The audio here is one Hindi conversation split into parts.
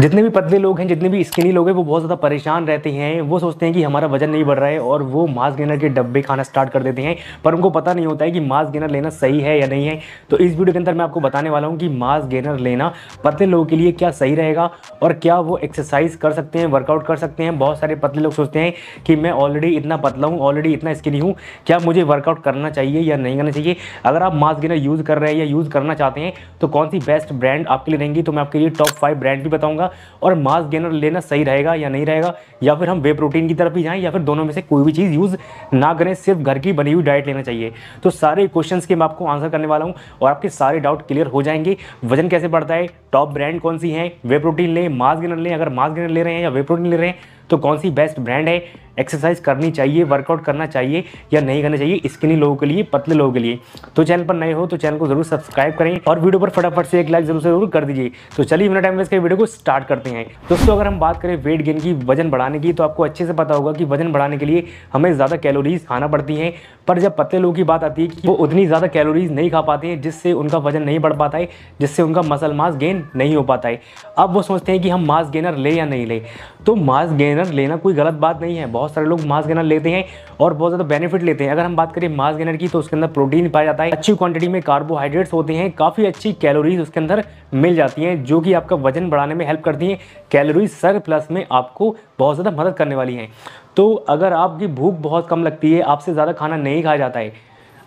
जितने भी पतले लोग हैं जितने भी स्किनी लोग हैं वो बहुत ज़्यादा परेशान रहते हैं वो सोचते हैं कि हमारा वजन नहीं बढ़ रहा है और वो मास गेनर के डब्बे खाना स्टार्ट कर देते हैं पर उनको पता नहीं होता है कि मास गेनर लेना सही है या नहीं है तो इस वीडियो के अंदर मैं आपको बताने वाला हूँ कि मास गेनर लेना पतले लोगों के लिए क्या सही रहेगा और क्या वो एक्सरसाइज कर सकते हैं वर्कआउट कर सकते हैं बहुत सारे पतले लोग सोचते हैं कि मैं ऑलरेडी इतना पतला हूँ ऑलरेडी इतना स्किनी हूँ क्या मुझे वर्कआउट करना चाहिए या नहीं करना चाहिए अगर आप मास गेनर यूज़ कर रहे हैं या यूज़ करना चाहते हैं तो कौन सी बेस्ट ब्रांड आपके लिए रहेंगी तो मैं आपके लिए टॉप फाइव ब्रांड भी बताऊँगा रहेगा और मास गेनर लेना सही रहेगा या नहीं रहेगा या फिर हम वे प्रोटीन की तरफ ही जाएं या फिर दोनों में से कोई भी चीज़ यूज़ ना करें सिर्फ घर की बनी हुई डाइट लेना चाहिए तो सारे क्वेश्चन के मैं आपको आंसर करने वाला हूँ और आपके सारे डाउट क्लियर हो जाएंगे वजन कैसे बढ़ता है टॉप ब्रांड कौन सी है वे प्रोटीन लें मास गेनर लें अगर मास गेनर ले रहे हैं या वे प्रोटीन ले रहे हैं तो कौन सी बेस्ट ब्रांड है एक्सरसाइज करनी चाहिए वर्कआउट करना चाहिए या नहीं करना चाहिए स्किनी लोगों के लिए पतले लोगों के लिए तो चैनल पर नए हो तो चैनल को जरूर सब्सक्राइब करें और वीडियो पर फटाफट से एक लाइक जरूर जरूर कर दीजिए तो चलिए बिना टाइम वेस्ट के वीडियो को स्टार्ट करते हैं दोस्तों अगर हम बात करें वेट गेन की वजन बढ़ाने की तो आपको अच्छे से पता होगा कि वजन बढ़ाने के लिए हमें ज़्यादा कैलोरीज खाना पड़ती हैं पर जब पतले लोगों की बात आती है कि वो उतनी ज़्यादा कैलोरीज नहीं खा पाते हैं जिससे उनका वजन नहीं बढ़ पाता है जिससे उनका मसल मास गेन नहीं हो पाता है अब वो सोचते हैं कि हम मास गेनर लें या नहीं लें तो मास गेनर गेनर लेना कोई गलत बात नहीं है बहुत सारे लोग मास गेनर लेते हैं और बहुत ज़्यादा बेनिफिट लेते हैं अगर हम बात करें मास गेनर की तो उसके अंदर प्रोटीन पाया जाता है अच्छी क्वांटिटी में कार्बोहाइड्रेट्स होते हैं काफ़ी अच्छी कैलोरीज उसके अंदर मिल जाती हैं जो कि आपका वजन बढ़ाने में हेल्प करती हैं कैलोरीज सर प्लस में आपको बहुत ज़्यादा मदद करने वाली हैं तो अगर आपकी भूख बहुत कम लगती है आपसे ज़्यादा खाना नहीं खाया जाता है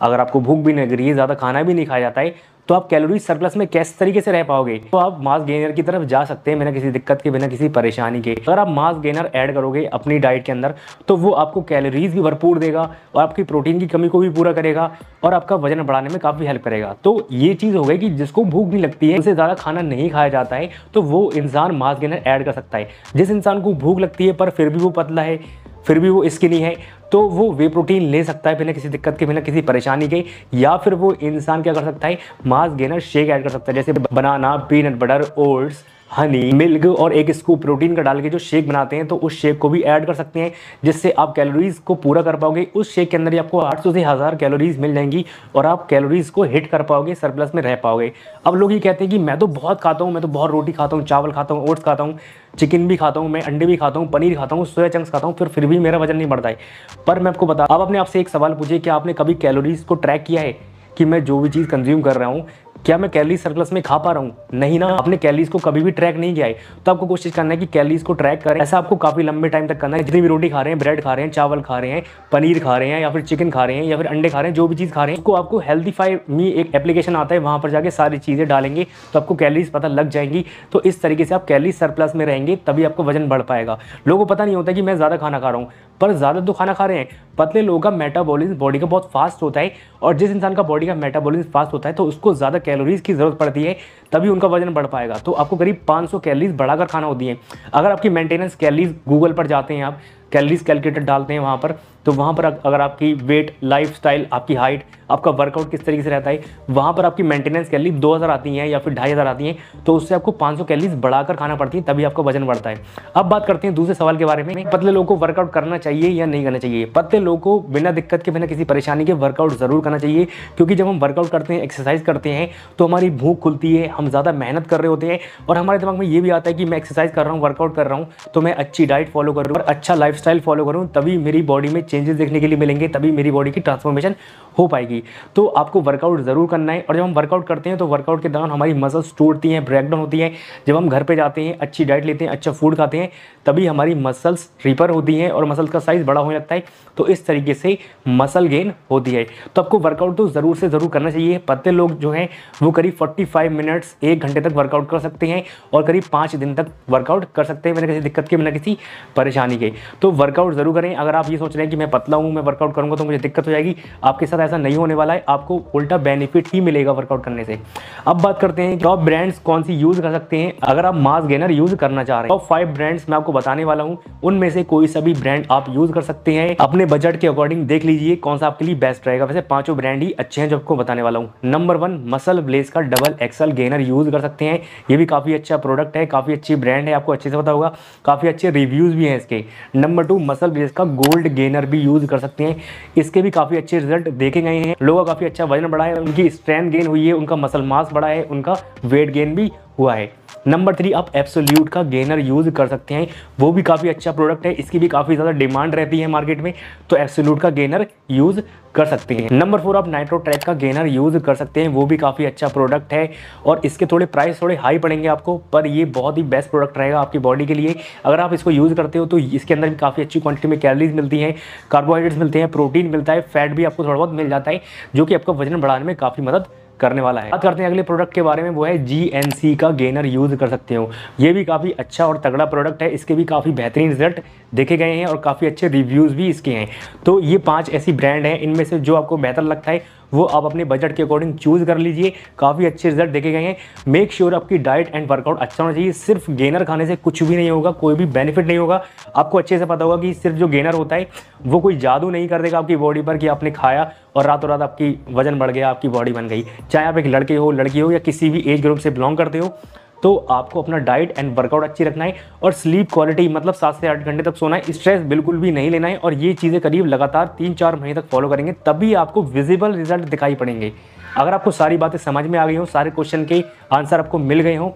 अगर आपको भूख भी नहीं लग रही है ज़्यादा खाना भी नहीं खाया जाता है तो आप कैलोरी सरप्लस में कैस तरीके से रह पाओगे तो आप मास गेनर की तरफ जा सकते हैं बिना किसी दिक्कत के बिना किसी परेशानी के अगर आप मास गेनर ऐड करोगे अपनी डाइट के अंदर तो वो आपको कैलोरीज भी भरपूर देगा और आपकी प्रोटीन की कमी को भी पूरा करेगा और आपका वजन बढ़ाने में काफ़ी हेल्प करेगा तो ये चीज़ हो गई कि जिसको भूख नहीं लगती है उसे ज़्यादा खाना नहीं खाया जाता है तो वो इंसान मास गेनर ऐड कर सकता है जिस इंसान को भूख लगती है पर फिर भी वो पतला है फिर भी वो इसके लिए है तो वो वे प्रोटीन ले सकता है बिना किसी दिक्कत के बिना किसी परेशानी के या फिर वो इंसान क्या कर सकता है मांस गेनर शेक ऐड कर सकता है जैसे banana peanut butter oats honey milk और एक स्कूप प्रोटीन का डाल के जो शेक बनाते हैं तो उस शेक को भी ऐड कर सकते हैं जिससे आप कैलोरीज को पूरा कर पाओगे उस शेक के अंदर ही आपको 800 से हज़ार कैलोरीज मिल जाएंगी और आप कैलोरीज को हिट कर पाओगे सरप्लस में रह पाओगे अब लोग ये कहते हैं कि मैं तो बहुत खाता हूँ मैं तो बहुत रोटी खाता हूँ चावल खाता हूँ ओट्स खाता हूँ चिकन भी खाता हूँ मैं अंडे भी खाता हूँ पनीर खाता हूँ सोया चंक्स खाता हूँ फिर फिर भी मेरा वजन नहीं बढ़ता है पर मैं आपको बता आप अपने आपसे एक सवाल पूछिए कि आपने कभी कैलोरीज को ट्रैक किया है कि मैं जो भी चीज़ कंज्यूम कर रहा हूँ क्या मैं कैलरीज सरप्लस में खा पा रहा हूँ नहीं ना आपने कैलरीज को कभी भी ट्रैक नहीं किया है तो आपको कोशिश करना है कि कैलरीज को ट्रैक करें ऐसा आपको काफ़ी लंबे टाइम तक करना है जितनी भी रोटी खा रहे हैं ब्रेड खा रहे हैं चावल खा रहे हैं पनीर खा रहे हैं या फिर चिकन खा रहे हैं या फिर अंडे खा रहे हैं जो भी चीज़ खा रहे हैं उसको आपको हेल्थीफाई मी एक एप्लीकेशन आता है वहाँ पर जाकर सारी चीज़ें डालेंगे तो आपको कैलरीज पता लग जाएंगी तो इस तरीके से आप कैलरीज सरप्लस में रहेंगे तभी आपको वजन बढ़ पाएगा लोगों को पता नहीं होता कि मैं ज़्यादा खाना खा रहा हूँ पर ज़्यादा तो खाना खा रहे हैं पतले लोगों का मेटाबॉलिज्म बॉडी का बहुत फास्ट होता है और जिस इंसान का बॉडी का मेटाबॉलिज्म फास्ट होता है तो उसको ज़्यादा कैलोरीज़ की ज़रूरत पड़ती है तभी उनका वजन बढ़ पाएगा तो आपको करीब 500 कैलरीज बढ़ाकर खाना होती है अगर आपकी मेंटेनेंस कैलरीज गूगल पर जाते हैं आप कैलरीज कैलकुलेटर डालते हैं वहाँ पर तो वहाँ पर अगर आपकी वेट लाइफ स्टाइल आपकी हाइट आपका वर्कआउट किस तरीके से रहता है वहाँ पर आपकी मेंटेनेंस कैलरी 2000 आती हैं या फिर ढाई हज़ार आती हैं तो उससे आपको 500 कैलरीज बढ़ाकर खाना पड़ती है तभी आपका वजन बढ़ता है अब बात करते हैं दूसरे सवाल के बारे में पतले लोगों को वर्कआउट करना चाहिए या नहीं करना चाहिए पतले लोगों को बिना दिक्कत के बिना किसी परेशानी के वर्कआउट ज़रूर करना चाहिए क्योंकि जब हम वर्कआउट करते हैं एक्सरसाइज करते हैं तो हमारी भूख खुलती है हम ज़्यादा मेहनत कर रहे होते हैं और हमारे दिमाग में ये भी आता है कि मैं एक्सरसाइज कर रहा हूँ वर्कआउट कर रहा हूँ तो मैं अच्छी डाइट फॉलो कर रहा हूँ और अच्छा लाइफ लाइफस्टाइल फॉलो करूँ तभी मेरी बॉडी में चेंजेस देखने के लिए मिलेंगे तभी मेरी बॉडी की ट्रांसफॉर्मेशन हो पाएगी तो आपको वर्कआउट ज़रूर करना है और जब हम वर्कआउट करते हैं तो वर्कआउट के दौरान हमारी मसल्स टूटती हैं ब्रेकडाउन होती हैं जब हम घर पर जाते हैं अच्छी डाइट लेते हैं अच्छा फूड खाते हैं तभी हमारी मसल्स रिपर होती हैं और मसल्स का साइज़ बड़ा होने लगता है तो इस तरीके से मसल गेन होती है तो आपको वर्कआउट तो ज़रूर से ज़रूर करना चाहिए पत्ते लोग जो हैं वो करीब फोर्टी मिनट्स एक घंटे तक वर्कआउट कर सकते हैं और करीब पाँच दिन तक वर्कआउट कर सकते हैं बिना किसी दिक्कत के बिना किसी परेशानी के तो वर्कआउट ज़रूर करें अगर आप ये सोच रहे हैं कि मैं पतला हूँ मैं वर्कआउट करूँगा तो मुझे दिक्कत हो जाएगी आपके साथ ऐसा नहीं होने वाला है आपको उल्टा बेनिफिट ही मिलेगा वर्कआउट करने से अब बात करते हैं टॉप ब्रांड्स कौन सी यूज़ कर सकते हैं अगर आप मास गेनर यूज़ करना चाह रहे हैं टॉप फाइव ब्रांड्स मैं आपको बताने वाला हूँ उनमें से कोई सभी ब्रांड आप यूज़ कर सकते हैं अपने बजट के अकॉर्डिंग देख लीजिए कौन सा आपके लिए बेस्ट रहेगा वैसे पांचों ब्रांड ही अच्छे हैं जो आपको बताने वाला हूँ नंबर वन मसल ब्लेस का डबल एक्सल गेनर यूज़ कर सकते हैं ये भी काफ़ी अच्छा प्रोडक्ट है काफ़ी अच्छी ब्रांड है आपको अच्छे से पता होगा काफ़ी अच्छे रिव्यूज़ भी हैं इसके number number two MuscleBlaze का गोल्ड गेनर भी यूज़ कर सकते हैं इसके भी काफ़ी अच्छे रिजल्ट देखे गए हैं लोगों का काफ़ी अच्छा वजन बढ़ा है उनकी स्ट्रेंथ गेन हुई है उनका मसल मास बढ़ा है उनका वेट गेन भी हुआ है नंबर थ्री आप एप्सोल्यूट का गेनर यूज़ कर सकते हैं वो भी काफ़ी अच्छा प्रोडक्ट है इसकी भी काफ़ी ज़्यादा डिमांड रहती है मार्केट में तो एप्सोल्यूट का गेनर यूज़ कर सकते हैं नंबर फोर आप नाइट्रो ट्रैक का गेनर यूज़ कर सकते हैं वो भी काफ़ी अच्छा प्रोडक्ट है और इसके थोड़े प्राइस थोड़े हाई पड़ेंगे आपको पर ये बहुत ही बेस्ट प्रोडक्ट रहेगा आपकी बॉडी के लिए अगर आप इसको यूज़ करते हो तो इसके अंदर भी काफ़ी अच्छी क्वांटिटी में कैलरीज मिलती है कार्बोहाइड्रेट्स मिलते हैं प्रोटीन मिलता है फैट भी आपको थोड़ा बहुत मिल जाता है जो कि आपका वजन बढ़ाने में काफ़ी मदद करने वाला है बात करते हैं अगले प्रोडक्ट के बारे में वो है जी का गेनर यूज़ कर सकते हो ये भी काफ़ी अच्छा और तगड़ा प्रोडक्ट है इसके भी काफ़ी बेहतरीन रिजल्ट देखे गए हैं और काफ़ी अच्छे रिव्यूज़ भी इसके हैं तो ये पांच ऐसी ब्रांड हैं इनमें से जो आपको बेहतर लगता है वो आप अपने बजट के अकॉर्डिंग चूज़ कर लीजिए काफ़ी अच्छे रिजल्ट देखे गए हैं मेक श्योर sure आपकी डाइट एंड वर्कआउट अच्छा होना चाहिए सिर्फ गेनर खाने से कुछ भी नहीं होगा कोई भी बेनिफिट नहीं होगा आपको अच्छे से पता होगा कि सिर्फ जो गेनर होता है वो कोई जादू नहीं कर देगा आपकी बॉडी पर कि आपने खाया और रातों रात आपकी वजन बढ़ गया आपकी बॉडी बन गई चाहे आप एक लड़के हो लड़की हो या किसी भी एज ग्रुप से बिलोंग करते हो तो आपको अपना डाइट एंड वर्कआउट अच्छी रखना है और स्लीप क्वालिटी मतलब सात से आठ घंटे तक सोना है स्ट्रेस बिल्कुल भी नहीं लेना है और ये चीज़ें करीब लगातार तीन चार महीने तक फॉलो करेंगे तभी आपको विजिबल रिजल्ट दिखाई पड़ेंगे अगर आपको सारी बातें समझ में आ गई हों सारे क्वेश्चन के आंसर आपको मिल गए हों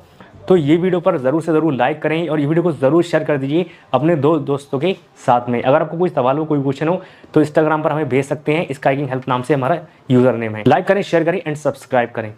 तो ये वीडियो पर ज़रूर से ज़रूर लाइक करें और ये वीडियो को ज़रूर शेयर कर दीजिए अपने दो दोस्तों के साथ में अगर आपको कोई सवाल हो कोई क्वेश्चन हो तो इंस्टाग्राम पर हमें भेज सकते हैं स्काइकिंग हेल्प नाम से हमारा यूज़र नेम है लाइक करें शेयर करें एंड सब्सक्राइब करें